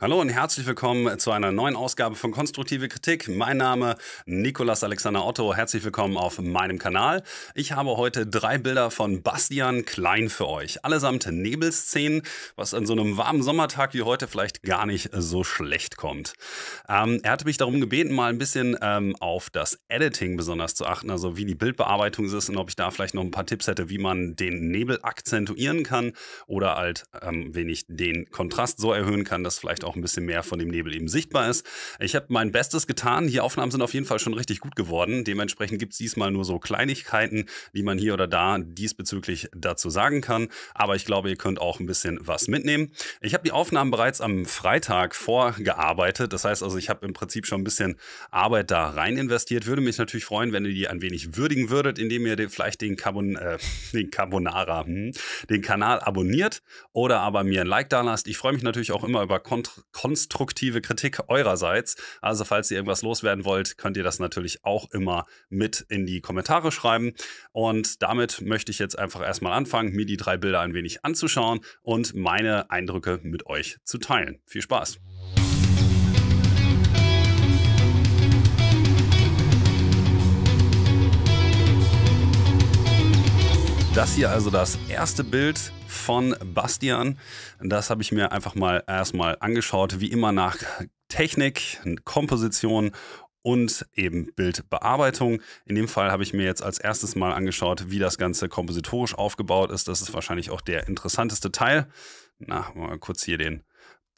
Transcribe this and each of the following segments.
Hallo und herzlich willkommen zu einer neuen Ausgabe von Konstruktive Kritik. Mein Name Nikolas Alexander Otto. Herzlich willkommen auf meinem Kanal. Ich habe heute drei Bilder von Bastian Klein für euch. Allesamt Nebelszenen, was an so einem warmen Sommertag wie heute vielleicht gar nicht so schlecht kommt. Ähm, er hatte mich darum gebeten, mal ein bisschen ähm, auf das Editing besonders zu achten, also wie die Bildbearbeitung ist und ob ich da vielleicht noch ein paar Tipps hätte, wie man den Nebel akzentuieren kann oder halt ähm, wenig den Kontrast so erhöhen kann, dass vielleicht auch auch ein bisschen mehr von dem Nebel eben sichtbar ist. Ich habe mein Bestes getan. Die Aufnahmen sind auf jeden Fall schon richtig gut geworden. Dementsprechend gibt es diesmal nur so Kleinigkeiten, die man hier oder da diesbezüglich dazu sagen kann. Aber ich glaube, ihr könnt auch ein bisschen was mitnehmen. Ich habe die Aufnahmen bereits am Freitag vorgearbeitet. Das heißt also, ich habe im Prinzip schon ein bisschen Arbeit da rein investiert. Würde mich natürlich freuen, wenn ihr die ein wenig würdigen würdet, indem ihr vielleicht den, Carbon, äh, den Carbonara, hm, den Kanal abonniert oder aber mir ein Like da lasst. Ich freue mich natürlich auch immer über Kont konstruktive Kritik eurerseits. Also falls ihr irgendwas loswerden wollt, könnt ihr das natürlich auch immer mit in die Kommentare schreiben. Und damit möchte ich jetzt einfach erstmal anfangen, mir die drei Bilder ein wenig anzuschauen und meine Eindrücke mit euch zu teilen. Viel Spaß! Das hier also das erste Bild von Bastian. Das habe ich mir einfach mal erstmal angeschaut, wie immer nach Technik, Komposition und eben Bildbearbeitung. In dem Fall habe ich mir jetzt als erstes mal angeschaut, wie das Ganze kompositorisch aufgebaut ist. Das ist wahrscheinlich auch der interessanteste Teil. Na, mal kurz hier den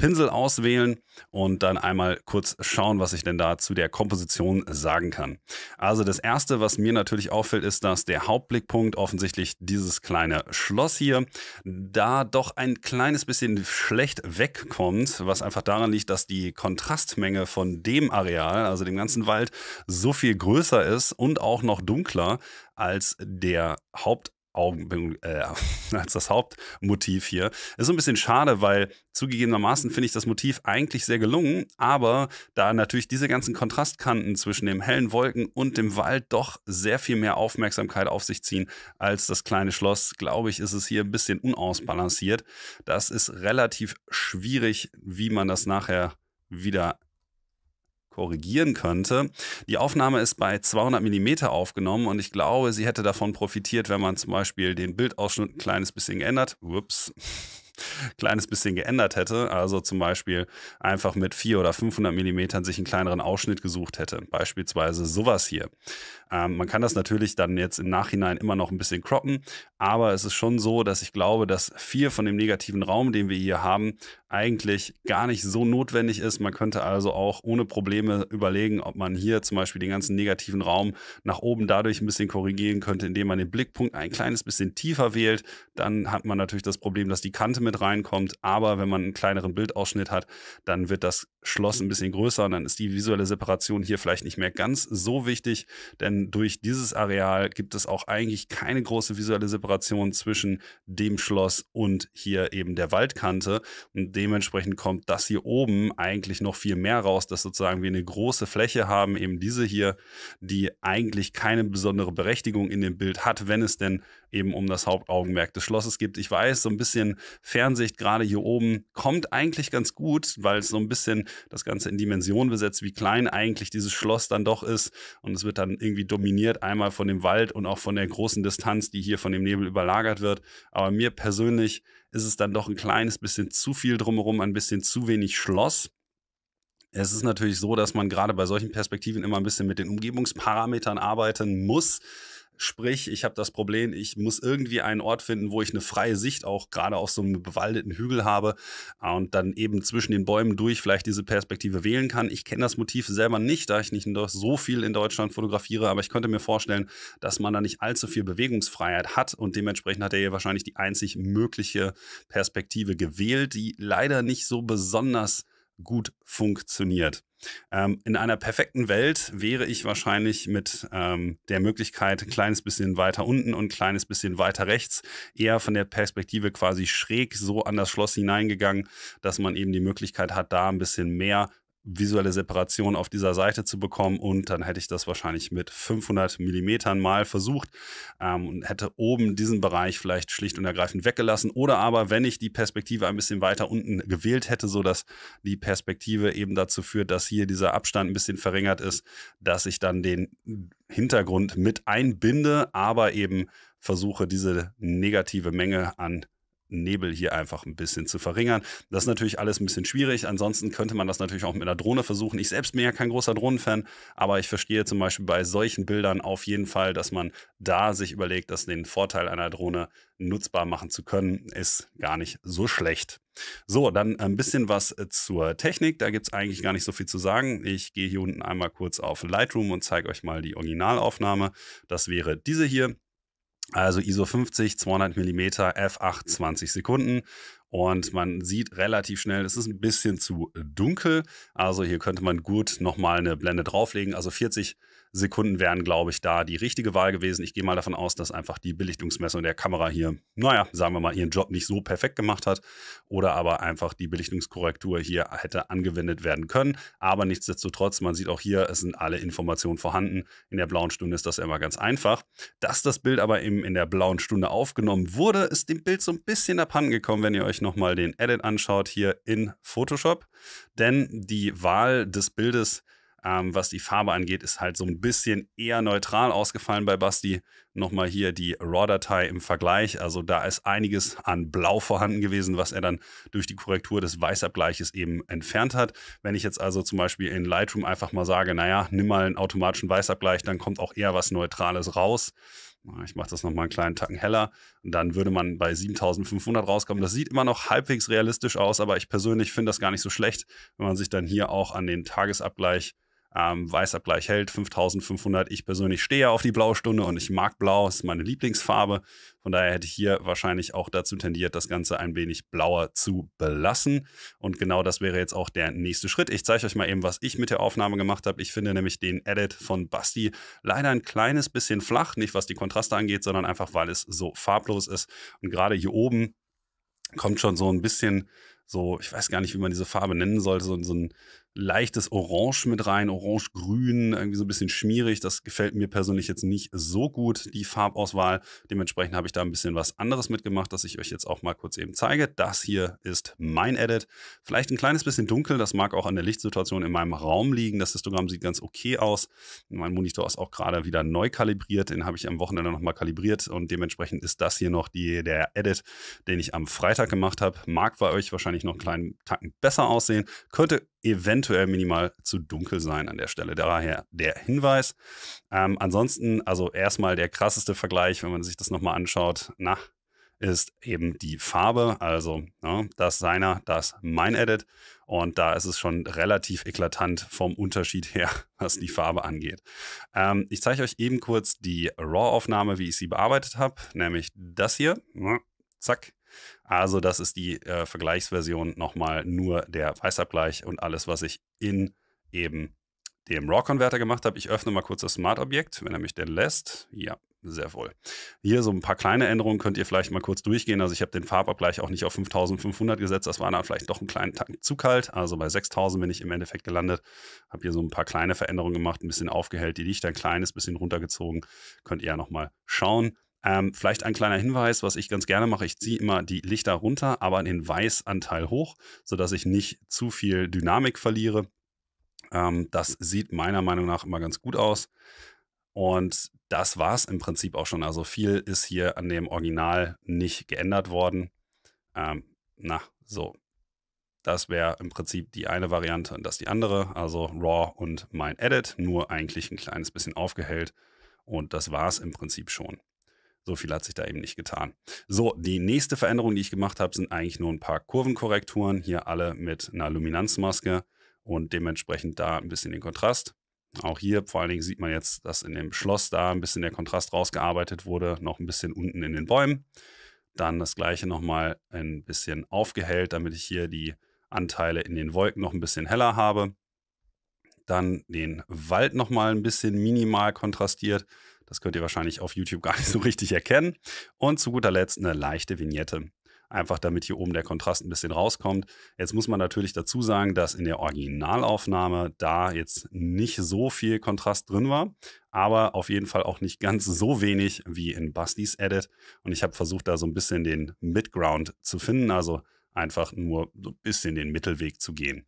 Pinsel auswählen und dann einmal kurz schauen, was ich denn da zu der Komposition sagen kann. Also das Erste, was mir natürlich auffällt, ist, dass der Hauptblickpunkt offensichtlich dieses kleine Schloss hier da doch ein kleines bisschen schlecht wegkommt, was einfach daran liegt, dass die Kontrastmenge von dem Areal, also dem ganzen Wald, so viel größer ist und auch noch dunkler als der Haupt Augen, äh, als das Hauptmotiv hier. Ist so ein bisschen schade, weil zugegebenermaßen finde ich das Motiv eigentlich sehr gelungen, aber da natürlich diese ganzen Kontrastkanten zwischen dem hellen Wolken und dem Wald doch sehr viel mehr Aufmerksamkeit auf sich ziehen als das kleine Schloss, glaube ich, ist es hier ein bisschen unausbalanciert. Das ist relativ schwierig, wie man das nachher wieder korrigieren könnte. Die Aufnahme ist bei 200 mm aufgenommen und ich glaube, sie hätte davon profitiert, wenn man zum Beispiel den Bildausschnitt ein kleines bisschen geändert. Ups kleines bisschen geändert hätte, also zum Beispiel einfach mit 400 oder 500 Millimetern sich einen kleineren Ausschnitt gesucht hätte, beispielsweise sowas hier. Ähm, man kann das natürlich dann jetzt im Nachhinein immer noch ein bisschen croppen, aber es ist schon so, dass ich glaube, dass vier von dem negativen Raum, den wir hier haben, eigentlich gar nicht so notwendig ist. Man könnte also auch ohne Probleme überlegen, ob man hier zum Beispiel den ganzen negativen Raum nach oben dadurch ein bisschen korrigieren könnte, indem man den Blickpunkt ein kleines bisschen tiefer wählt. Dann hat man natürlich das Problem, dass die Kante mit reinkommt. Aber wenn man einen kleineren Bildausschnitt hat, dann wird das Schloss ein bisschen größer und dann ist die visuelle Separation hier vielleicht nicht mehr ganz so wichtig, denn durch dieses Areal gibt es auch eigentlich keine große visuelle Separation zwischen dem Schloss und hier eben der Waldkante und dementsprechend kommt das hier oben eigentlich noch viel mehr raus, dass sozusagen wir eine große Fläche haben, eben diese hier, die eigentlich keine besondere Berechtigung in dem Bild hat, wenn es denn eben um das Hauptaugenmerk des Schlosses gibt. Ich weiß, so ein bisschen Fernsicht gerade hier oben kommt eigentlich ganz gut, weil es so ein bisschen das Ganze in Dimension besetzt, wie klein eigentlich dieses Schloss dann doch ist. Und es wird dann irgendwie dominiert einmal von dem Wald und auch von der großen Distanz, die hier von dem Nebel überlagert wird. Aber mir persönlich ist es dann doch ein kleines bisschen zu viel drumherum, ein bisschen zu wenig Schloss. Es ist natürlich so, dass man gerade bei solchen Perspektiven immer ein bisschen mit den Umgebungsparametern arbeiten muss. Sprich, ich habe das Problem, ich muss irgendwie einen Ort finden, wo ich eine freie Sicht auch gerade auf so einem bewaldeten Hügel habe äh, und dann eben zwischen den Bäumen durch vielleicht diese Perspektive wählen kann. Ich kenne das Motiv selber nicht, da ich nicht so viel in Deutschland fotografiere, aber ich könnte mir vorstellen, dass man da nicht allzu viel Bewegungsfreiheit hat und dementsprechend hat er hier wahrscheinlich die einzig mögliche Perspektive gewählt, die leider nicht so besonders gut funktioniert. Ähm, in einer perfekten Welt wäre ich wahrscheinlich mit ähm, der Möglichkeit, ein kleines bisschen weiter unten und ein kleines bisschen weiter rechts, eher von der Perspektive quasi schräg so an das Schloss hineingegangen, dass man eben die Möglichkeit hat, da ein bisschen mehr visuelle Separation auf dieser Seite zu bekommen und dann hätte ich das wahrscheinlich mit 500 Millimetern mal versucht ähm, und hätte oben diesen Bereich vielleicht schlicht und ergreifend weggelassen oder aber wenn ich die Perspektive ein bisschen weiter unten gewählt hätte, so dass die Perspektive eben dazu führt, dass hier dieser Abstand ein bisschen verringert ist, dass ich dann den Hintergrund mit einbinde, aber eben versuche diese negative Menge an Nebel hier einfach ein bisschen zu verringern. Das ist natürlich alles ein bisschen schwierig. Ansonsten könnte man das natürlich auch mit einer Drohne versuchen. Ich selbst bin ja kein großer Drohnenfan, aber ich verstehe zum Beispiel bei solchen Bildern auf jeden Fall, dass man da sich überlegt, dass den Vorteil einer Drohne nutzbar machen zu können, ist gar nicht so schlecht. So, dann ein bisschen was äh, zur Technik. Da gibt es eigentlich gar nicht so viel zu sagen. Ich gehe hier unten einmal kurz auf Lightroom und zeige euch mal die Originalaufnahme. Das wäre diese hier. Also ISO 50, 200 mm, f8, 20 Sekunden. Und man sieht relativ schnell, es ist ein bisschen zu dunkel. Also hier könnte man gut nochmal eine Blende drauflegen. Also 40 Sekunden wären, glaube ich, da die richtige Wahl gewesen. Ich gehe mal davon aus, dass einfach die Belichtungsmessung der Kamera hier, naja, sagen wir mal, ihren Job nicht so perfekt gemacht hat oder aber einfach die Belichtungskorrektur hier hätte angewendet werden können. Aber nichtsdestotrotz, man sieht auch hier, es sind alle Informationen vorhanden. In der blauen Stunde ist das ja immer ganz einfach. Dass das Bild aber eben in der blauen Stunde aufgenommen wurde, ist dem Bild so ein bisschen abhanden gekommen, wenn ihr euch nochmal den Edit anschaut hier in Photoshop. Denn die Wahl des Bildes ähm, was die Farbe angeht, ist halt so ein bisschen eher neutral ausgefallen bei Basti. Nochmal hier die RAW-Datei im Vergleich. Also da ist einiges an Blau vorhanden gewesen, was er dann durch die Korrektur des Weißabgleiches eben entfernt hat. Wenn ich jetzt also zum Beispiel in Lightroom einfach mal sage, naja, nimm mal einen automatischen Weißabgleich, dann kommt auch eher was Neutrales raus. Ich mache das nochmal einen kleinen Tacken heller. Und dann würde man bei 7500 rauskommen. Das sieht immer noch halbwegs realistisch aus, aber ich persönlich finde das gar nicht so schlecht, wenn man sich dann hier auch an den Tagesabgleich ähm, Weißabgleich hält 5500. Ich persönlich stehe auf die blaue Stunde und ich mag blau, ist meine Lieblingsfarbe. Von daher hätte ich hier wahrscheinlich auch dazu tendiert, das Ganze ein wenig blauer zu belassen. Und genau das wäre jetzt auch der nächste Schritt. Ich zeige euch mal eben, was ich mit der Aufnahme gemacht habe. Ich finde nämlich den Edit von Basti leider ein kleines bisschen flach, nicht was die Kontraste angeht, sondern einfach, weil es so farblos ist. Und gerade hier oben kommt schon so ein bisschen so, ich weiß gar nicht, wie man diese Farbe nennen sollte, so, so ein leichtes Orange mit rein, orange-grün, irgendwie so ein bisschen schmierig. Das gefällt mir persönlich jetzt nicht so gut, die Farbauswahl. Dementsprechend habe ich da ein bisschen was anderes mitgemacht, das ich euch jetzt auch mal kurz eben zeige. Das hier ist mein Edit. Vielleicht ein kleines bisschen dunkel, das mag auch an der Lichtsituation in meinem Raum liegen. Das Histogramm sieht ganz okay aus. Mein Monitor ist auch gerade wieder neu kalibriert, den habe ich am Wochenende nochmal kalibriert und dementsprechend ist das hier noch die, der Edit, den ich am Freitag gemacht habe. Mag bei euch wahrscheinlich wahrscheinlich noch einen kleinen Tacken besser aussehen. Könnte eventuell minimal zu dunkel sein an der Stelle. Daher der Hinweis. Ähm, ansonsten, also erstmal der krasseste Vergleich, wenn man sich das nochmal anschaut, na, ist eben die Farbe. Also ja, ne, das seiner, das mein Edit. Und da ist es schon relativ eklatant vom Unterschied her, was die Farbe angeht. Ähm, ich zeige euch eben kurz die RAW-Aufnahme, wie ich sie bearbeitet habe, nämlich das hier. Ja, ne, zack. Also das ist die äh, Vergleichsversion nochmal nur der Weißabgleich und alles, was ich in eben dem RAW-Converter gemacht habe. Ich öffne mal kurz das Smart-Objekt, wenn er mich denn lässt. Ja, sehr wohl. Hier so ein paar kleine Änderungen könnt ihr vielleicht mal kurz durchgehen. Also ich habe den Farbabgleich auch nicht auf 5500 gesetzt. Das war dann vielleicht doch einen kleinen Tank zu kalt. Also bei 6000 bin ich im Endeffekt gelandet. Habe hier so ein paar kleine Veränderungen gemacht, ein bisschen aufgehellt, die Lichter ein kleines bisschen runtergezogen. Könnt ihr ja nochmal schauen. Ähm, vielleicht ein kleiner Hinweis, was ich ganz gerne mache, ich ziehe immer die Lichter runter, aber den Weißanteil hoch, sodass ich nicht zu viel Dynamik verliere. Ähm, das sieht meiner Meinung nach immer ganz gut aus. Und das war es im Prinzip auch schon. Also viel ist hier an dem Original nicht geändert worden. Ähm, na, so. Das wäre im Prinzip die eine Variante und das die andere. Also RAW und mein Edit, nur eigentlich ein kleines bisschen aufgehellt. Und das war es im Prinzip schon. So viel hat sich da eben nicht getan. So, die nächste Veränderung, die ich gemacht habe, sind eigentlich nur ein paar Kurvenkorrekturen. Hier alle mit einer Luminanzmaske und dementsprechend da ein bisschen den Kontrast. Auch hier vor allen Dingen sieht man jetzt, dass in dem Schloss da ein bisschen der Kontrast rausgearbeitet wurde, noch ein bisschen unten in den Bäumen. Dann das gleiche nochmal ein bisschen aufgehellt, damit ich hier die Anteile in den Wolken noch ein bisschen heller habe. Dann den Wald nochmal ein bisschen minimal kontrastiert, das könnt ihr wahrscheinlich auf YouTube gar nicht so richtig erkennen. Und zu guter Letzt eine leichte Vignette. Einfach damit hier oben der Kontrast ein bisschen rauskommt. Jetzt muss man natürlich dazu sagen, dass in der Originalaufnahme da jetzt nicht so viel Kontrast drin war, aber auf jeden Fall auch nicht ganz so wenig wie in Bastis Edit. Und ich habe versucht, da so ein bisschen den Midground zu finden, also einfach nur so ein bisschen den Mittelweg zu gehen.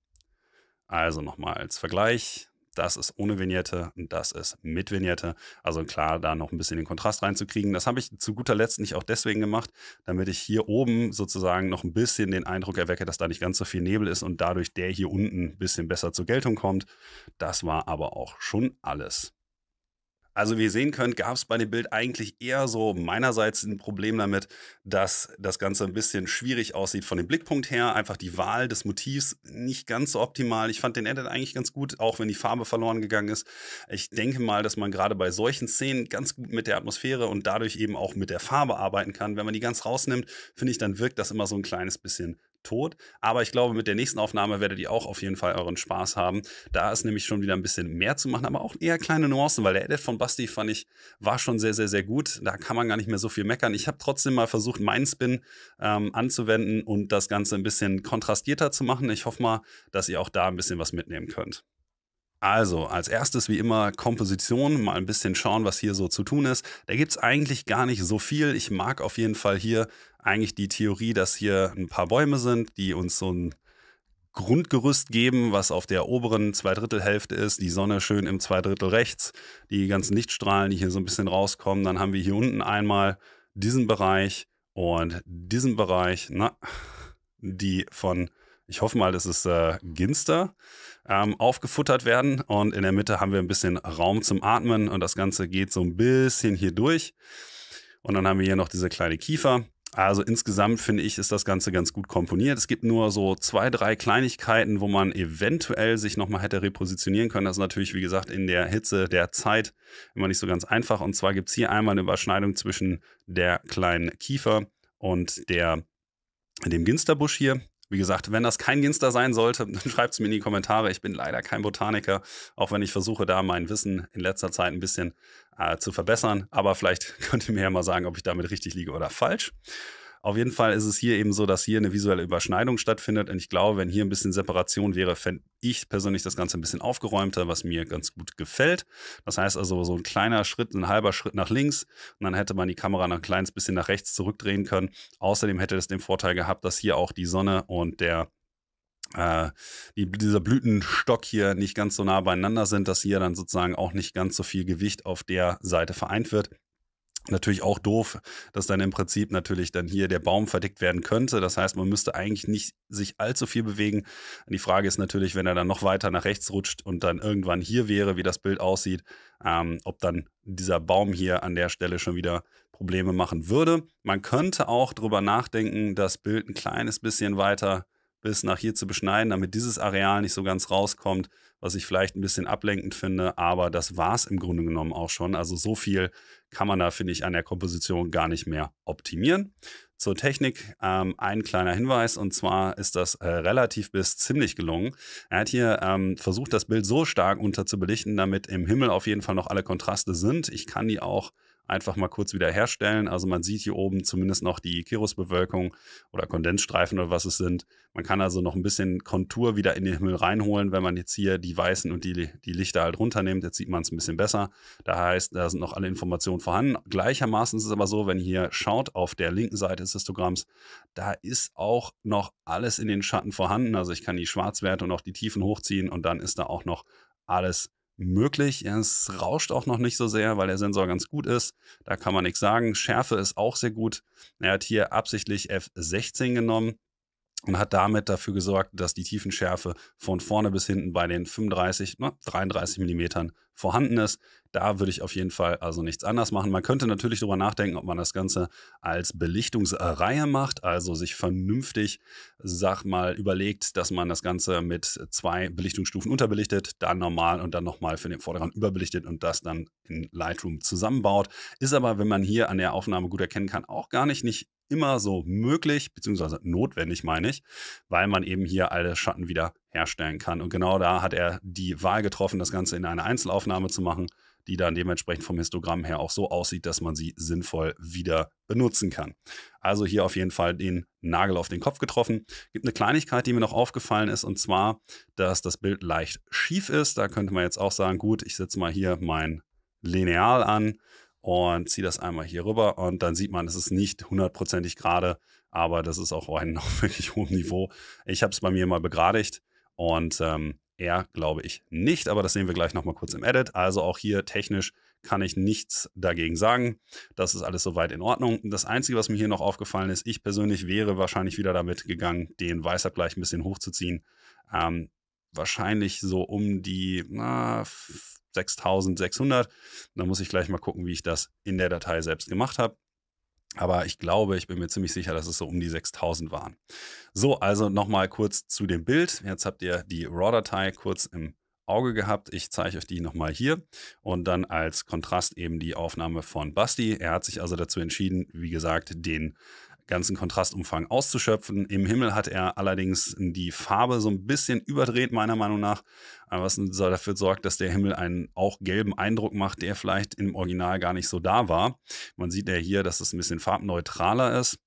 Also nochmal als Vergleich, das ist ohne Vignette und das ist mit Vignette. Also klar, da noch ein bisschen den Kontrast reinzukriegen. Das habe ich zu guter Letzt nicht auch deswegen gemacht, damit ich hier oben sozusagen noch ein bisschen den Eindruck erwecke, dass da nicht ganz so viel Nebel ist und dadurch der hier unten ein bisschen besser zur Geltung kommt. Das war aber auch schon alles. Also wie ihr sehen könnt, gab es bei dem Bild eigentlich eher so meinerseits ein Problem damit, dass das Ganze ein bisschen schwierig aussieht von dem Blickpunkt her. Einfach die Wahl des Motivs nicht ganz so optimal. Ich fand den Edit eigentlich ganz gut, auch wenn die Farbe verloren gegangen ist. Ich denke mal, dass man gerade bei solchen Szenen ganz gut mit der Atmosphäre und dadurch eben auch mit der Farbe arbeiten kann. Wenn man die ganz rausnimmt, finde ich, dann wirkt das immer so ein kleines bisschen tot. Aber ich glaube, mit der nächsten Aufnahme werdet ihr auch auf jeden Fall euren Spaß haben. Da ist nämlich schon wieder ein bisschen mehr zu machen, aber auch eher kleine Nuancen, weil der Edit von Basti fand ich, war schon sehr, sehr, sehr gut. Da kann man gar nicht mehr so viel meckern. Ich habe trotzdem mal versucht, meinen Spin ähm, anzuwenden und das Ganze ein bisschen kontrastierter zu machen. Ich hoffe mal, dass ihr auch da ein bisschen was mitnehmen könnt. Also, als erstes wie immer Komposition, mal ein bisschen schauen, was hier so zu tun ist. Da gibt es eigentlich gar nicht so viel. Ich mag auf jeden Fall hier eigentlich die Theorie, dass hier ein paar Bäume sind, die uns so ein Grundgerüst geben, was auf der oberen Zweidrittelhälfte ist, die Sonne schön im Zweidrittel rechts, die ganzen Lichtstrahlen, die hier so ein bisschen rauskommen. Dann haben wir hier unten einmal diesen Bereich und diesen Bereich, na, die von, ich hoffe mal, das ist äh, Ginster, ähm, aufgefuttert werden. Und in der Mitte haben wir ein bisschen Raum zum Atmen und das Ganze geht so ein bisschen hier durch. Und dann haben wir hier noch diese kleine Kiefer. Also insgesamt finde ich, ist das Ganze ganz gut komponiert. Es gibt nur so zwei, drei Kleinigkeiten, wo man eventuell sich nochmal hätte repositionieren können. Das ist natürlich, wie gesagt, in der Hitze der Zeit immer nicht so ganz einfach. Und zwar gibt es hier einmal eine Überschneidung zwischen der kleinen Kiefer und der, dem Ginsterbusch hier. Wie gesagt, wenn das kein Ginster sein sollte, dann schreibt es mir in die Kommentare. Ich bin leider kein Botaniker, auch wenn ich versuche, da mein Wissen in letzter Zeit ein bisschen äh, zu verbessern. Aber vielleicht könnt ihr mir ja mal sagen, ob ich damit richtig liege oder falsch. Auf jeden Fall ist es hier eben so, dass hier eine visuelle Überschneidung stattfindet. Und ich glaube, wenn hier ein bisschen Separation wäre, fände ich persönlich das Ganze ein bisschen aufgeräumter, was mir ganz gut gefällt. Das heißt also, so ein kleiner Schritt, ein halber Schritt nach links und dann hätte man die Kamera noch ein kleines bisschen nach rechts zurückdrehen können. Außerdem hätte es den Vorteil gehabt, dass hier auch die Sonne und der äh, die, dieser Blütenstock hier nicht ganz so nah beieinander sind, dass hier dann sozusagen auch nicht ganz so viel Gewicht auf der Seite vereint wird. Natürlich auch doof, dass dann im Prinzip natürlich dann hier der Baum verdickt werden könnte. Das heißt, man müsste eigentlich nicht sich allzu viel bewegen. Die Frage ist natürlich, wenn er dann noch weiter nach rechts rutscht und dann irgendwann hier wäre, wie das Bild aussieht, ähm, ob dann dieser Baum hier an der Stelle schon wieder Probleme machen würde. Man könnte auch darüber nachdenken, das Bild ein kleines bisschen weiter äh, bis nach hier zu beschneiden, damit dieses Areal nicht so ganz rauskommt, was ich vielleicht ein bisschen ablenkend finde. Aber das war es im Grunde genommen auch schon. Also so viel kann man da, finde ich, an der Komposition gar nicht mehr optimieren. Zur Technik ähm, ein kleiner Hinweis und zwar ist das äh, relativ bis ziemlich gelungen. Er hat hier ähm, versucht, das Bild so stark unterzubelichten, damit im Himmel auf jeden Fall noch alle Kontraste sind. Ich kann die auch einfach mal kurz wieder herstellen. Also man sieht hier oben zumindest noch die Kirrusbewölkung oder Kondensstreifen oder was es sind. Man kann also noch ein bisschen Kontur wieder in den Himmel reinholen, wenn man jetzt hier die weißen und die, die Lichter halt runternimmt. Jetzt sieht man es ein bisschen besser. Da heißt, da sind noch alle Informationen vorhanden. Gleichermaßen ist es aber so, wenn ihr hier schaut, auf der linken Seite des Histogramms, da ist auch noch alles in den Schatten vorhanden. Also ich kann die Schwarzwerte und auch die Tiefen hochziehen und dann ist da auch noch alles möglich. Es rauscht auch noch nicht so sehr, weil der Sensor ganz gut ist. Da kann man nichts sagen. Schärfe ist auch sehr gut. Er hat hier absichtlich F16 genommen und hat damit dafür gesorgt, dass die Tiefenschärfe von vorne bis hinten bei den 35, na, 33 Millimetern vorhanden ist. Da würde ich auf jeden Fall also nichts anders machen. Man könnte natürlich darüber nachdenken, ob man das Ganze als Belichtungsreihe macht, also sich vernünftig, sag mal, überlegt, dass man das Ganze mit zwei Belichtungsstufen unterbelichtet, dann normal und dann nochmal für den Vordergrund überbelichtet und das dann in Lightroom zusammenbaut. Ist aber, wenn man hier an der Aufnahme gut erkennen kann, auch gar nicht, nicht immer so möglich, beziehungsweise notwendig, meine ich, weil man eben hier alle Schatten wieder herstellen kann. Und genau da hat er die Wahl getroffen, das Ganze in eine Einzelaufnahme zu machen, die dann dementsprechend vom Histogramm her auch so aussieht, dass man sie sinnvoll wieder benutzen kann. Also hier auf jeden Fall den Nagel auf den Kopf getroffen. Gibt eine Kleinigkeit, die mir noch aufgefallen ist, und zwar, dass das Bild leicht schief ist. Da könnte man jetzt auch sagen, gut, ich setze mal hier mein Lineal an, und ziehe das einmal hier rüber und dann sieht man, es ist nicht hundertprozentig gerade, aber das ist auch ein noch wirklich hohem Niveau. Ich habe es bei mir mal begradigt und ähm, er glaube ich nicht, aber das sehen wir gleich nochmal kurz im Edit. Also auch hier technisch kann ich nichts dagegen sagen. Das ist alles soweit in Ordnung. Das Einzige, was mir hier noch aufgefallen ist, ich persönlich wäre wahrscheinlich wieder damit gegangen, den Weißabgleich ein bisschen hochzuziehen. Ähm, wahrscheinlich so um die na, 6600. Da muss ich gleich mal gucken, wie ich das in der Datei selbst gemacht habe. Aber ich glaube, ich bin mir ziemlich sicher, dass es so um die 6000 waren. So, also nochmal kurz zu dem Bild. Jetzt habt ihr die RAW-Datei kurz im Auge gehabt. Ich zeige euch die nochmal hier und dann als Kontrast eben die Aufnahme von Basti. Er hat sich also dazu entschieden, wie gesagt, den ganzen Kontrastumfang auszuschöpfen. Im Himmel hat er allerdings die Farbe so ein bisschen überdreht, meiner Meinung nach, was dafür sorgt, dass der Himmel einen auch gelben Eindruck macht, der vielleicht im Original gar nicht so da war. Man sieht ja hier, dass es ein bisschen farbneutraler ist.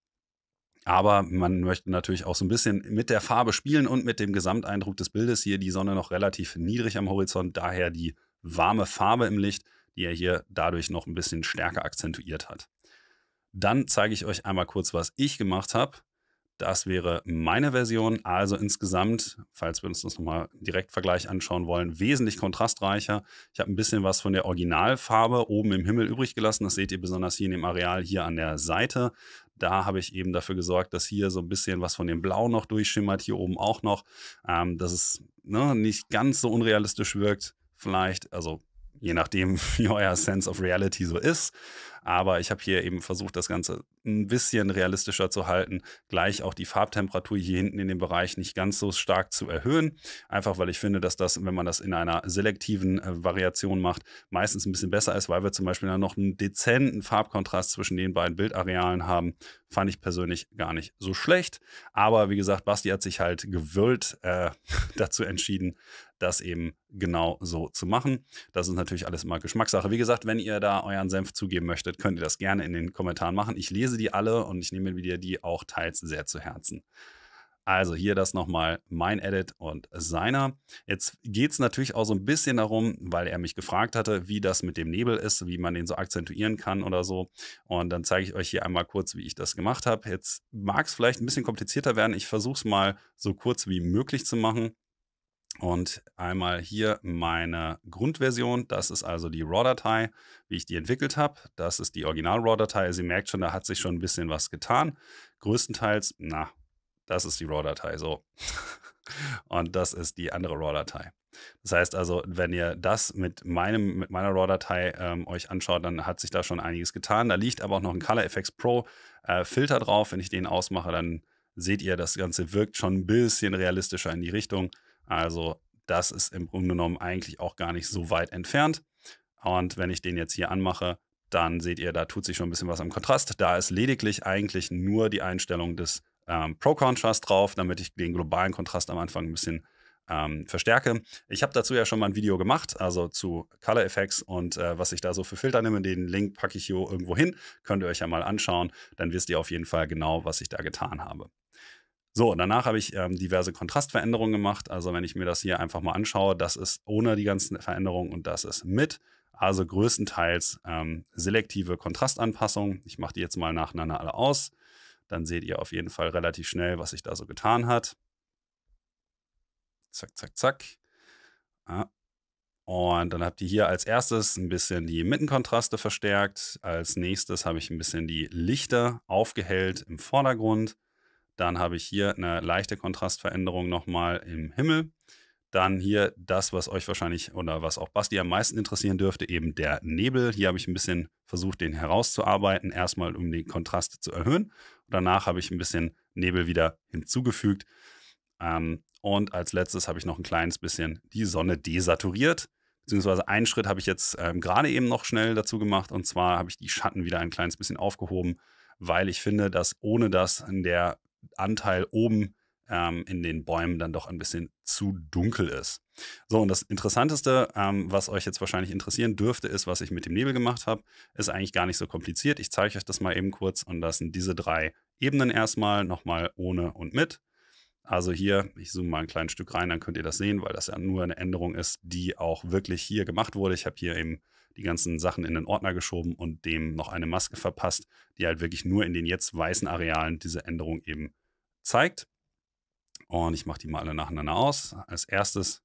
Aber man möchte natürlich auch so ein bisschen mit der Farbe spielen und mit dem Gesamteindruck des Bildes hier die Sonne noch relativ niedrig am Horizont, daher die warme Farbe im Licht, die er hier dadurch noch ein bisschen stärker akzentuiert hat. Dann zeige ich euch einmal kurz, was ich gemacht habe. Das wäre meine Version, also insgesamt, falls wir uns das nochmal direkt Vergleich anschauen wollen, wesentlich kontrastreicher. Ich habe ein bisschen was von der Originalfarbe oben im Himmel übrig gelassen. Das seht ihr besonders hier in dem Areal hier an der Seite. Da habe ich eben dafür gesorgt, dass hier so ein bisschen was von dem Blau noch durchschimmert, hier oben auch noch, ähm, dass es ne, nicht ganz so unrealistisch wirkt. Vielleicht, also je nachdem, wie euer Sense of Reality so ist. Aber ich habe hier eben versucht, das Ganze ein bisschen realistischer zu halten, gleich auch die Farbtemperatur hier hinten in dem Bereich nicht ganz so stark zu erhöhen. Einfach weil ich finde, dass das, wenn man das in einer selektiven äh, Variation macht, meistens ein bisschen besser ist, weil wir zum Beispiel dann noch einen dezenten Farbkontrast zwischen den beiden Bildarealen haben. Fand ich persönlich gar nicht so schlecht. Aber wie gesagt, Basti hat sich halt gewöhnt äh, dazu entschieden, das eben genau so zu machen. Das ist natürlich alles immer Geschmackssache. Wie gesagt, wenn ihr da euren Senf zugeben möchtet, könnt ihr das gerne in den Kommentaren machen. Ich lese die alle und ich nehme mir die auch teils sehr zu Herzen. Also hier das nochmal mein Edit und seiner. Jetzt geht es natürlich auch so ein bisschen darum, weil er mich gefragt hatte, wie das mit dem Nebel ist, wie man den so akzentuieren kann oder so. Und dann zeige ich euch hier einmal kurz, wie ich das gemacht habe. Jetzt mag es vielleicht ein bisschen komplizierter werden. Ich versuche es mal so kurz wie möglich zu machen. Und einmal hier meine Grundversion. Das ist also die RAW-Datei, wie ich die entwickelt habe. Das ist die Original-RAW-Datei. Sie merkt schon, da hat sich schon ein bisschen was getan. Größtenteils, na, das ist die RAW-Datei, so. Und das ist die andere RAW-Datei. Das heißt also, wenn ihr das mit, meinem, mit meiner RAW-Datei ähm, euch anschaut, dann hat sich da schon einiges getan. Da liegt aber auch noch ein Color Effects Pro äh, Filter drauf. Wenn ich den ausmache, dann seht ihr, das Ganze wirkt schon ein bisschen realistischer in die Richtung. Also das ist im Grunde genommen eigentlich auch gar nicht so weit entfernt. Und wenn ich den jetzt hier anmache, dann seht ihr, da tut sich schon ein bisschen was am Kontrast. Da ist lediglich eigentlich nur die Einstellung des ähm, Pro Contrast drauf, damit ich den globalen Kontrast am Anfang ein bisschen ähm, verstärke. Ich habe dazu ja schon mal ein Video gemacht, also zu Color Effects und äh, was ich da so für Filter nehme. Den Link packe ich hier irgendwo hin. Könnt ihr euch ja mal anschauen. Dann wisst ihr auf jeden Fall genau, was ich da getan habe. So, und danach habe ich ähm, diverse Kontrastveränderungen gemacht. Also wenn ich mir das hier einfach mal anschaue, das ist ohne die ganzen Veränderungen und das ist mit. Also größtenteils ähm, selektive Kontrastanpassung. Ich mache die jetzt mal nacheinander alle aus. Dann seht ihr auf jeden Fall relativ schnell, was sich da so getan hat. Zack, zack, zack. Ah. Und dann habt ihr hier als erstes ein bisschen die Mittenkontraste verstärkt. Als nächstes habe ich ein bisschen die Lichter aufgehellt im Vordergrund. Dann habe ich hier eine leichte Kontrastveränderung nochmal im Himmel. Dann hier das, was euch wahrscheinlich oder was auch Basti am meisten interessieren dürfte, eben der Nebel. Hier habe ich ein bisschen versucht, den herauszuarbeiten, erstmal um den Kontrast zu erhöhen. Danach habe ich ein bisschen Nebel wieder hinzugefügt. Ähm, und als letztes habe ich noch ein kleines bisschen die Sonne desaturiert. Beziehungsweise einen Schritt habe ich jetzt ähm, gerade eben noch schnell dazu gemacht. Und zwar habe ich die Schatten wieder ein kleines bisschen aufgehoben, weil ich finde, dass ohne das der Anteil oben ähm, in den Bäumen dann doch ein bisschen zu dunkel ist. So, und das Interessanteste, ähm, was euch jetzt wahrscheinlich interessieren dürfte, ist, was ich mit dem Nebel gemacht habe. Ist eigentlich gar nicht so kompliziert. Ich zeige euch das mal eben kurz und das sind diese drei Ebenen erstmal, nochmal ohne und mit. Also hier, ich zoome mal ein kleines Stück rein, dann könnt ihr das sehen, weil das ja nur eine Änderung ist, die auch wirklich hier gemacht wurde. Ich habe hier eben die ganzen Sachen in den Ordner geschoben und dem noch eine Maske verpasst, die halt wirklich nur in den jetzt weißen Arealen diese Änderung eben zeigt. Und ich mache die mal alle nacheinander aus. Als erstes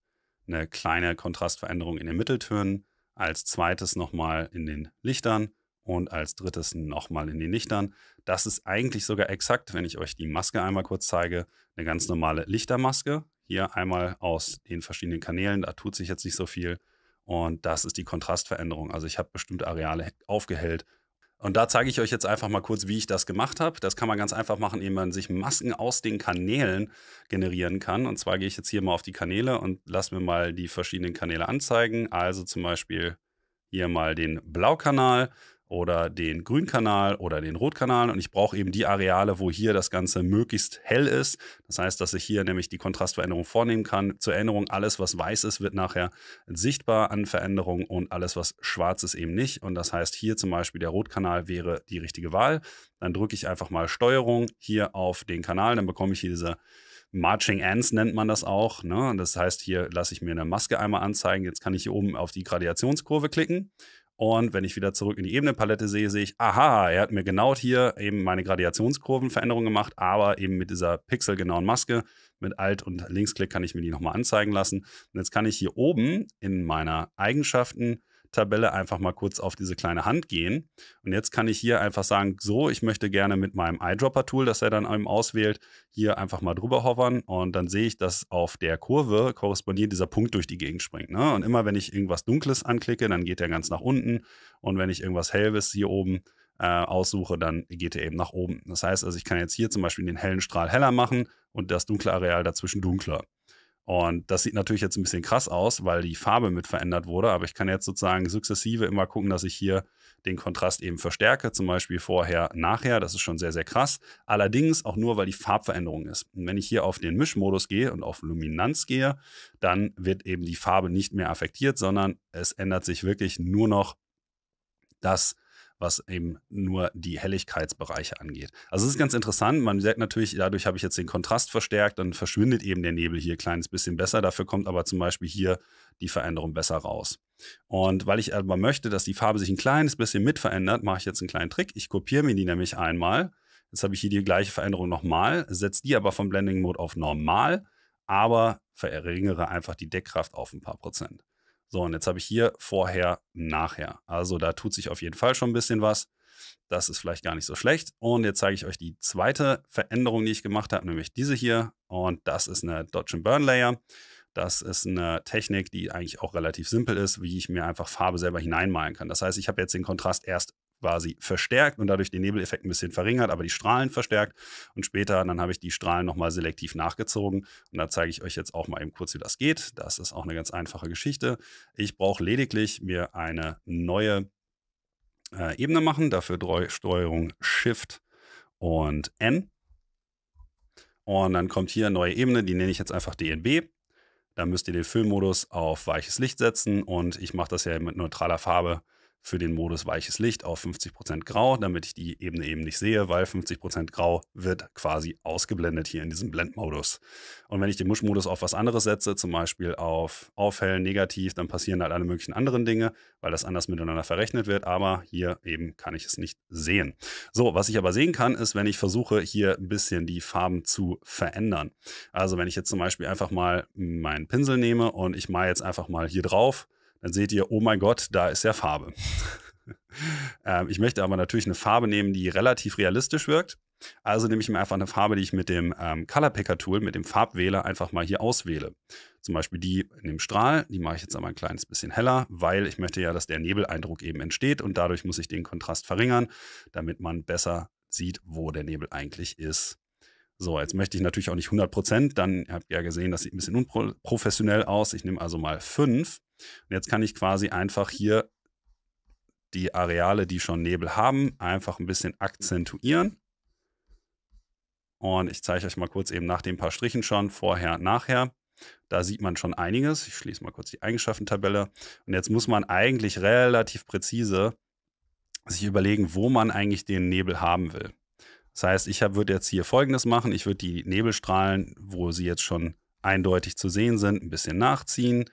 eine kleine Kontrastveränderung in den Mitteltönen, als zweites nochmal in den Lichtern und als drittes nochmal in den Lichtern. Das ist eigentlich sogar exakt, wenn ich euch die Maske einmal kurz zeige, eine ganz normale Lichtermaske. Hier einmal aus den verschiedenen Kanälen, da tut sich jetzt nicht so viel. Und das ist die Kontrastveränderung. Also ich habe bestimmte Areale aufgehellt. Und da zeige ich euch jetzt einfach mal kurz, wie ich das gemacht habe. Das kann man ganz einfach machen, indem man sich Masken aus den Kanälen generieren kann. Und zwar gehe ich jetzt hier mal auf die Kanäle und lasse mir mal die verschiedenen Kanäle anzeigen. Also zum Beispiel hier mal den Blaukanal oder den Grünkanal oder den Rotkanal und ich brauche eben die Areale, wo hier das Ganze möglichst hell ist. Das heißt, dass ich hier nämlich die Kontrastveränderung vornehmen kann. Zur Erinnerung, alles, was weiß ist, wird nachher sichtbar an Veränderungen und alles, was schwarz ist, eben nicht. Und das heißt, hier zum Beispiel der Rotkanal wäre die richtige Wahl. Dann drücke ich einfach mal Steuerung hier auf den Kanal, dann bekomme ich hier diese Marching Ants nennt man das auch. Ne? Das heißt, hier lasse ich mir eine Maske einmal anzeigen. Jetzt kann ich hier oben auf die Gradationskurve klicken und wenn ich wieder zurück in die Ebenenpalette sehe, sehe ich, aha, er hat mir genau hier eben meine Gradationskurvenveränderung gemacht, aber eben mit dieser pixelgenauen Maske. Mit Alt- und Linksklick kann ich mir die nochmal anzeigen lassen. Und jetzt kann ich hier oben in meiner Eigenschaften Tabelle einfach mal kurz auf diese kleine Hand gehen. Und jetzt kann ich hier einfach sagen, so, ich möchte gerne mit meinem Eyedropper-Tool, das er dann eben auswählt, hier einfach mal drüber hovern und dann sehe ich, dass auf der Kurve korrespondiert dieser Punkt durch die Gegend springt. Ne? Und immer wenn ich irgendwas Dunkles anklicke, dann geht er ganz nach unten und wenn ich irgendwas Helles hier oben äh, aussuche, dann geht er eben nach oben. Das heißt also, ich kann jetzt hier zum Beispiel den hellen Strahl heller machen und das dunkle Areal dazwischen dunkler. Und das sieht natürlich jetzt ein bisschen krass aus, weil die Farbe mit verändert wurde, aber ich kann jetzt sozusagen sukzessive immer gucken, dass ich hier den Kontrast eben verstärke, zum Beispiel vorher, nachher, das ist schon sehr, sehr krass. Allerdings auch nur, weil die Farbveränderung ist. Und wenn ich hier auf den Mischmodus gehe und auf Luminanz gehe, dann wird eben die Farbe nicht mehr affektiert, sondern es ändert sich wirklich nur noch das was eben nur die Helligkeitsbereiche angeht. Also es ist ganz interessant. Man merkt natürlich, dadurch habe ich jetzt den Kontrast verstärkt, dann verschwindet eben der Nebel hier ein kleines bisschen besser. Dafür kommt aber zum Beispiel hier die Veränderung besser raus. Und weil ich aber möchte, dass die Farbe sich ein kleines bisschen mit verändert, mache ich jetzt einen kleinen Trick. Ich kopiere mir die nämlich einmal. Jetzt habe ich hier die gleiche Veränderung nochmal, setze die aber vom Blending Mode auf normal, aber verringere einfach die Deckkraft auf ein paar Prozent. So, und jetzt habe ich hier vorher, nachher. Also da tut sich auf jeden Fall schon ein bisschen was. Das ist vielleicht gar nicht so schlecht. Und jetzt zeige ich euch die zweite Veränderung, die ich gemacht habe, nämlich diese hier. Und das ist eine Dodge and Burn Layer. Das ist eine Technik, die eigentlich auch relativ simpel ist, wie ich mir einfach Farbe selber hineinmalen kann. Das heißt, ich habe jetzt den Kontrast erst quasi verstärkt und dadurch den Nebeleffekt ein bisschen verringert, aber die Strahlen verstärkt. Und später, dann habe ich die Strahlen nochmal selektiv nachgezogen. Und da zeige ich euch jetzt auch mal eben kurz, wie das geht. Das ist auch eine ganz einfache Geschichte. Ich brauche lediglich mir eine neue äh, Ebene machen. Dafür Steuerung Shift und N. Und dann kommt hier eine neue Ebene, die nenne ich jetzt einfach DNB. Dann müsst ihr den Füllmodus auf weiches Licht setzen und ich mache das ja mit neutraler Farbe für den Modus weiches Licht auf 50% Grau, damit ich die Ebene eben nicht sehe, weil 50% Grau wird quasi ausgeblendet hier in diesem Blendmodus. Und wenn ich den Muschmodus auf was anderes setze, zum Beispiel auf aufhellen, negativ, dann passieren halt alle möglichen anderen Dinge, weil das anders miteinander verrechnet wird, aber hier eben kann ich es nicht sehen. So, was ich aber sehen kann, ist, wenn ich versuche, hier ein bisschen die Farben zu verändern. Also wenn ich jetzt zum Beispiel einfach mal meinen Pinsel nehme und ich male jetzt einfach mal hier drauf, dann seht ihr, oh mein Gott, da ist ja Farbe. ähm, ich möchte aber natürlich eine Farbe nehmen, die relativ realistisch wirkt. Also nehme ich mir einfach eine Farbe, die ich mit dem ähm, Color Picker Tool, mit dem Farbwähler einfach mal hier auswähle. Zum Beispiel die in dem Strahl, die mache ich jetzt aber ein kleines bisschen heller, weil ich möchte ja, dass der Nebeleindruck eben entsteht und dadurch muss ich den Kontrast verringern, damit man besser sieht, wo der Nebel eigentlich ist. So, jetzt möchte ich natürlich auch nicht 100 Prozent, dann habt ihr ja gesehen, das sieht ein bisschen unprofessionell aus. Ich nehme also mal 5 und jetzt kann ich quasi einfach hier die Areale, die schon Nebel haben, einfach ein bisschen akzentuieren. Und ich zeige euch mal kurz eben nach den paar Strichen schon, vorher, nachher. Da sieht man schon einiges. Ich schließe mal kurz die Eigenschaftentabelle. Und jetzt muss man eigentlich relativ präzise sich überlegen, wo man eigentlich den Nebel haben will. Das heißt, ich würde jetzt hier Folgendes machen. Ich würde die Nebelstrahlen, wo sie jetzt schon eindeutig zu sehen sind, ein bisschen nachziehen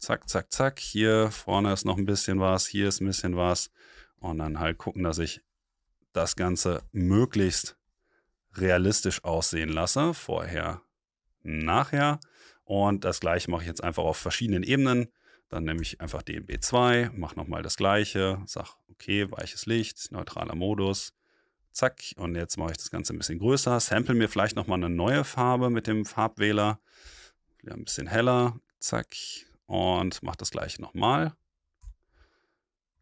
zack, zack, zack. Hier vorne ist noch ein bisschen was, hier ist ein bisschen was. Und dann halt gucken, dass ich das Ganze möglichst realistisch aussehen lasse. Vorher, nachher. Und das gleiche mache ich jetzt einfach auf verschiedenen Ebenen. Dann nehme ich einfach DMB2, mache nochmal das gleiche, sage, okay, weiches Licht, neutraler Modus, zack. Und jetzt mache ich das Ganze ein bisschen größer, sample mir vielleicht nochmal eine neue Farbe mit dem Farbwähler, ein bisschen heller, zack, und mache das gleiche nochmal.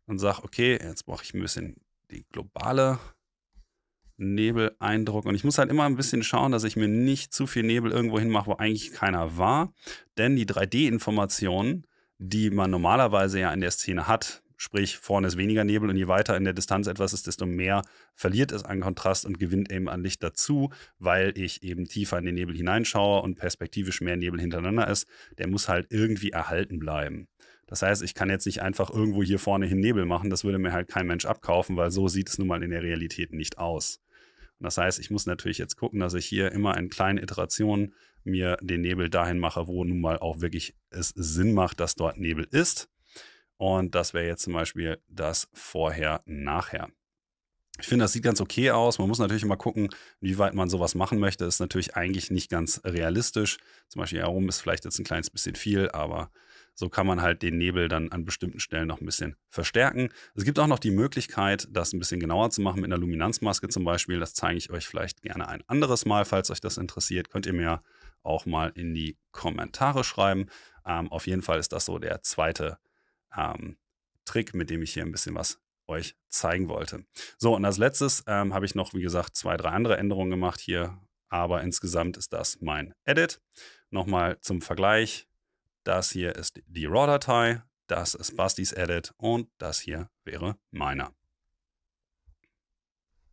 Und sage, okay, jetzt brauche ich ein bisschen die globale Nebeleindruck. Und ich muss halt immer ein bisschen schauen, dass ich mir nicht zu viel Nebel irgendwo hinmache, wo eigentlich keiner war. Denn die 3D-Informationen, die man normalerweise ja in der Szene hat, Sprich, vorne ist weniger Nebel und je weiter in der Distanz etwas ist, desto mehr verliert es an Kontrast und gewinnt eben an Licht dazu, weil ich eben tiefer in den Nebel hineinschaue und perspektivisch mehr Nebel hintereinander ist. Der muss halt irgendwie erhalten bleiben. Das heißt, ich kann jetzt nicht einfach irgendwo hier vorne hin Nebel machen, das würde mir halt kein Mensch abkaufen, weil so sieht es nun mal in der Realität nicht aus. Und das heißt, ich muss natürlich jetzt gucken, dass ich hier immer in kleinen Iterationen mir den Nebel dahin mache, wo nun mal auch wirklich es Sinn macht, dass dort Nebel ist. Und das wäre jetzt zum Beispiel das Vorher-Nachher. Ich finde, das sieht ganz okay aus. Man muss natürlich immer gucken, wie weit man sowas machen möchte. ist natürlich eigentlich nicht ganz realistisch. Zum Beispiel herum ist vielleicht jetzt ein kleines bisschen viel, aber so kann man halt den Nebel dann an bestimmten Stellen noch ein bisschen verstärken. Es gibt auch noch die Möglichkeit, das ein bisschen genauer zu machen mit einer Luminanzmaske zum Beispiel. Das zeige ich euch vielleicht gerne ein anderes Mal, falls euch das interessiert. Könnt ihr mir auch mal in die Kommentare schreiben. Ähm, auf jeden Fall ist das so der zweite ähm, Trick, mit dem ich hier ein bisschen was euch zeigen wollte. So, und als letztes ähm, habe ich noch, wie gesagt, zwei, drei andere Änderungen gemacht hier, aber insgesamt ist das mein Edit. Nochmal zum Vergleich. Das hier ist die RAW-Datei, das ist Bastis Edit und das hier wäre meiner.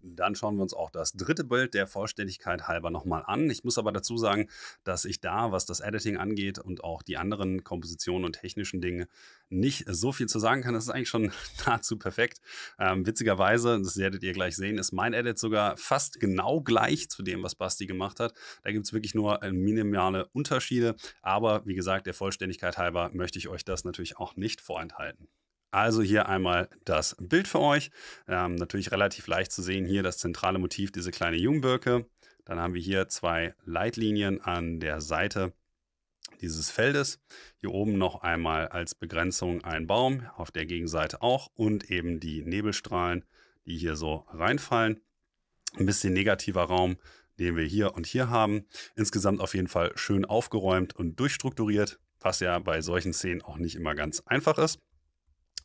Dann schauen wir uns auch das dritte Bild der Vollständigkeit halber nochmal an. Ich muss aber dazu sagen, dass ich da, was das Editing angeht und auch die anderen Kompositionen und technischen Dinge, nicht so viel zu sagen kann. Das ist eigentlich schon nahezu perfekt. Ähm, witzigerweise, das werdet ihr gleich sehen, ist mein Edit sogar fast genau gleich zu dem, was Basti gemacht hat. Da gibt es wirklich nur äh, minimale Unterschiede. Aber wie gesagt, der Vollständigkeit halber möchte ich euch das natürlich auch nicht vorenthalten. Also hier einmal das Bild für euch. Ähm, natürlich relativ leicht zu sehen hier das zentrale Motiv, diese kleine Jungbirke. Dann haben wir hier zwei Leitlinien an der Seite dieses Feldes. Hier oben noch einmal als Begrenzung ein Baum, auf der Gegenseite auch und eben die Nebelstrahlen, die hier so reinfallen. Ein bisschen negativer Raum, den wir hier und hier haben. Insgesamt auf jeden Fall schön aufgeräumt und durchstrukturiert, was ja bei solchen Szenen auch nicht immer ganz einfach ist.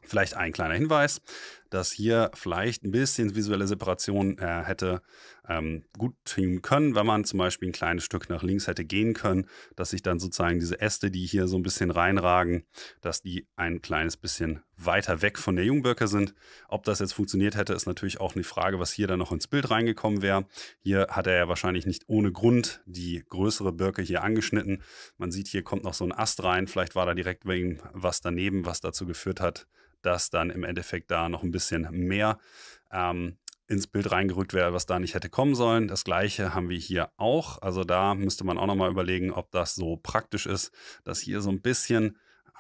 Vielleicht ein kleiner Hinweis, dass hier vielleicht ein bisschen visuelle Separation äh, hätte ähm, gut tun können, wenn man zum Beispiel ein kleines Stück nach links hätte gehen können, dass sich dann sozusagen diese Äste, die hier so ein bisschen reinragen, dass die ein kleines bisschen weiter weg von der Jungbirke sind. Ob das jetzt funktioniert hätte, ist natürlich auch eine Frage, was hier dann noch ins Bild reingekommen wäre. Hier hat er ja wahrscheinlich nicht ohne Grund die größere Birke hier angeschnitten. Man sieht, hier kommt noch so ein Ast rein. Vielleicht war da direkt wegen was daneben, was dazu geführt hat, dass dann im Endeffekt da noch ein bisschen mehr ähm, ins Bild reingerückt wäre, was da nicht hätte kommen sollen. Das gleiche haben wir hier auch. Also da müsste man auch nochmal überlegen, ob das so praktisch ist, dass hier so ein bisschen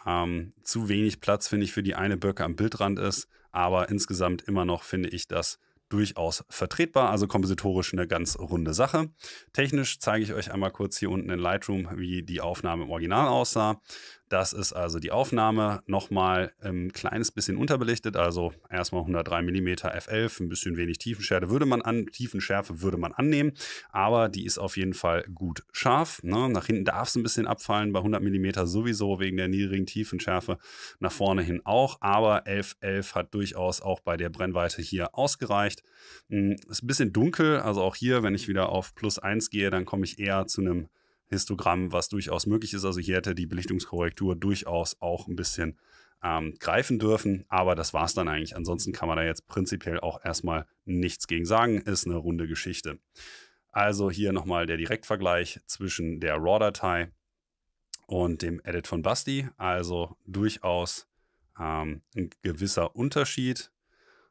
ähm, zu wenig Platz, finde ich, für die eine Birke am Bildrand ist. Aber insgesamt immer noch finde ich das durchaus vertretbar, also kompositorisch eine ganz runde Sache. Technisch zeige ich euch einmal kurz hier unten in Lightroom, wie die Aufnahme im Original aussah. Das ist also die Aufnahme. Nochmal ein ähm, kleines bisschen unterbelichtet, also erstmal 103 mm f11, ein bisschen wenig Tiefenschärfe würde man an, Tiefenschärfe würde man annehmen, aber die ist auf jeden Fall gut scharf. Ne? Nach hinten darf es ein bisschen abfallen, bei 100 mm sowieso wegen der niedrigen Tiefenschärfe, nach vorne hin auch, aber F11 hat durchaus auch bei der Brennweite hier ausgereicht. Hm, ist ein bisschen dunkel, also auch hier, wenn ich wieder auf plus 1 gehe, dann komme ich eher zu einem Histogramm, was durchaus möglich ist. Also hier hätte die Belichtungskorrektur durchaus auch ein bisschen ähm, greifen dürfen. Aber das war es dann eigentlich. Ansonsten kann man da jetzt prinzipiell auch erstmal nichts gegen sagen. Ist eine runde Geschichte. Also hier nochmal der Direktvergleich zwischen der RAW-Datei und dem Edit von Basti. Also durchaus ähm, ein gewisser Unterschied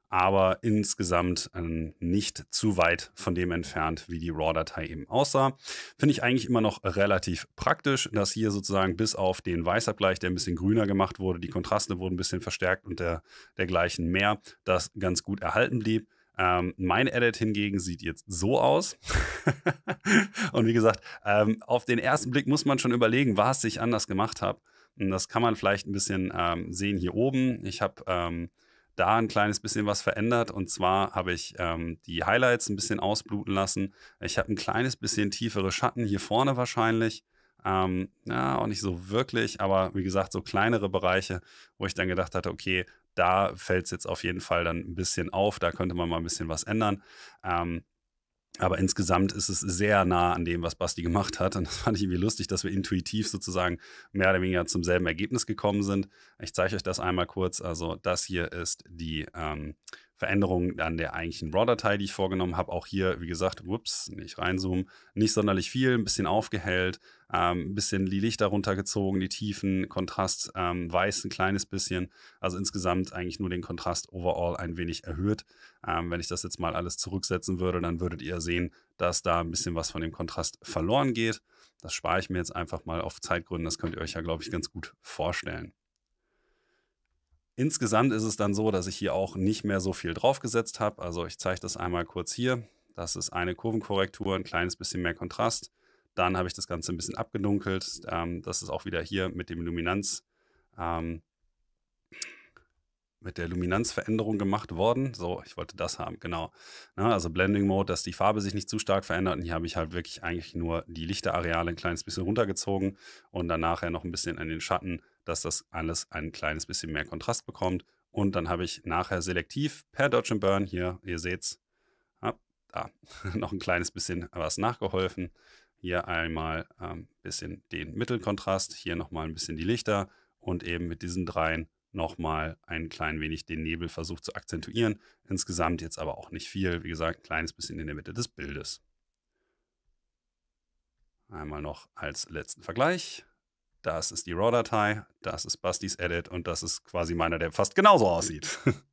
aber insgesamt ähm, nicht zu weit von dem entfernt, wie die RAW-Datei eben aussah. Finde ich eigentlich immer noch relativ praktisch, dass hier sozusagen bis auf den Weißabgleich, der ein bisschen grüner gemacht wurde, die Kontraste wurden ein bisschen verstärkt und der, dergleichen mehr, das ganz gut erhalten blieb. Ähm, mein Edit hingegen sieht jetzt so aus. und wie gesagt, ähm, auf den ersten Blick muss man schon überlegen, was ich anders gemacht habe. das kann man vielleicht ein bisschen ähm, sehen hier oben. Ich habe ähm, da ein kleines bisschen was verändert. Und zwar habe ich ähm, die Highlights ein bisschen ausbluten lassen. Ich habe ein kleines bisschen tiefere Schatten hier vorne wahrscheinlich. Ähm, ja, auch nicht so wirklich, aber wie gesagt, so kleinere Bereiche, wo ich dann gedacht hatte, okay, da fällt es jetzt auf jeden Fall dann ein bisschen auf, da könnte man mal ein bisschen was ändern. Ähm, aber insgesamt ist es sehr nah an dem, was Basti gemacht hat. Und das fand ich irgendwie lustig, dass wir intuitiv sozusagen mehr oder weniger zum selben Ergebnis gekommen sind. Ich zeige euch das einmal kurz. Also das hier ist die ähm, Veränderung an der eigentlichen RAW-Datei, die ich vorgenommen habe. Auch hier, wie gesagt, ups, nicht reinzoomen, nicht sonderlich viel, ein bisschen aufgehellt, ähm, ein bisschen die Lichter runtergezogen, die Tiefen, Kontrast ähm, weiß ein kleines bisschen. Also insgesamt eigentlich nur den Kontrast overall ein wenig erhöht. Ähm, wenn ich das jetzt mal alles zurücksetzen würde, dann würdet ihr sehen, dass da ein bisschen was von dem Kontrast verloren geht. Das spare ich mir jetzt einfach mal auf Zeitgründen. Das könnt ihr euch ja, glaube ich, ganz gut vorstellen. Insgesamt ist es dann so, dass ich hier auch nicht mehr so viel draufgesetzt habe. Also ich zeige das einmal kurz hier. Das ist eine Kurvenkorrektur, ein kleines bisschen mehr Kontrast. Dann habe ich das Ganze ein bisschen abgedunkelt. Ähm, das ist auch wieder hier mit dem Luminanz. Ähm, mit der Luminanzveränderung gemacht worden. So, ich wollte das haben, genau. Na, ne, also Blending Mode, dass die Farbe sich nicht zu stark verändert. Und hier habe ich halt wirklich eigentlich nur die Lichterareale ein kleines bisschen runtergezogen und dann nachher noch ein bisschen an den Schatten, dass das alles ein kleines bisschen mehr Kontrast bekommt. Und dann habe ich nachher selektiv per Dodge and Burn hier, ihr seht es, da noch ein kleines bisschen was nachgeholfen. Hier einmal ein ähm, bisschen den Mittelkontrast, hier nochmal ein bisschen die Lichter und eben mit diesen dreien nochmal ein klein wenig den Nebel versucht zu akzentuieren. Insgesamt jetzt aber auch nicht viel. Wie gesagt, ein kleines bisschen in der Mitte des Bildes. Einmal noch als letzten Vergleich. Das ist die RAW-Datei, das ist Bastis Edit und das ist quasi meiner, der fast genauso aussieht.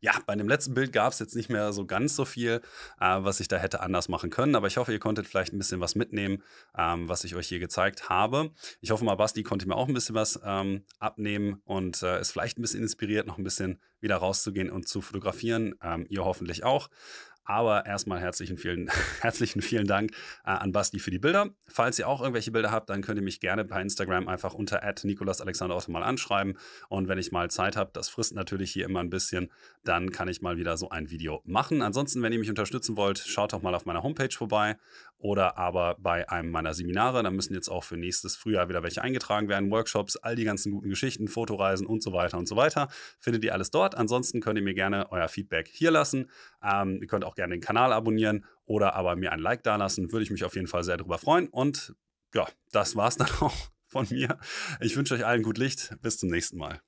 ja, bei dem letzten Bild gab es jetzt nicht mehr so ganz so viel, äh, was ich da hätte anders machen können. Aber ich hoffe, ihr konntet vielleicht ein bisschen was mitnehmen, ähm, was ich euch hier gezeigt habe. Ich hoffe mal, Basti konnte mir auch ein bisschen was ähm, abnehmen und äh, ist vielleicht ein bisschen inspiriert, noch ein bisschen wieder rauszugehen und zu fotografieren. Ähm, ihr hoffentlich auch. Aber erstmal herzlichen vielen, herzlichen vielen Dank äh, an Basti für die Bilder. Falls ihr auch irgendwelche Bilder habt, dann könnt ihr mich gerne bei Instagram einfach unter @nikolasalexanderotto mal anschreiben. Und wenn ich mal Zeit habe, das frisst natürlich hier immer ein bisschen, dann kann ich mal wieder so ein Video machen. Ansonsten, wenn ihr mich unterstützen wollt, schaut doch mal auf meiner Homepage vorbei oder aber bei einem meiner Seminare. Da müssen jetzt auch für nächstes Frühjahr wieder welche eingetragen werden. Workshops, all die ganzen guten Geschichten, Fotoreisen und so weiter und so weiter. Findet ihr alles dort. Ansonsten könnt ihr mir gerne euer Feedback hier lassen. Ähm, ihr könnt auch gerne den Kanal abonnieren oder aber mir ein Like dalassen. Würde ich mich auf jeden Fall sehr darüber freuen. Und ja, das war's dann auch von mir. Ich wünsche euch allen gut Licht. Bis zum nächsten Mal.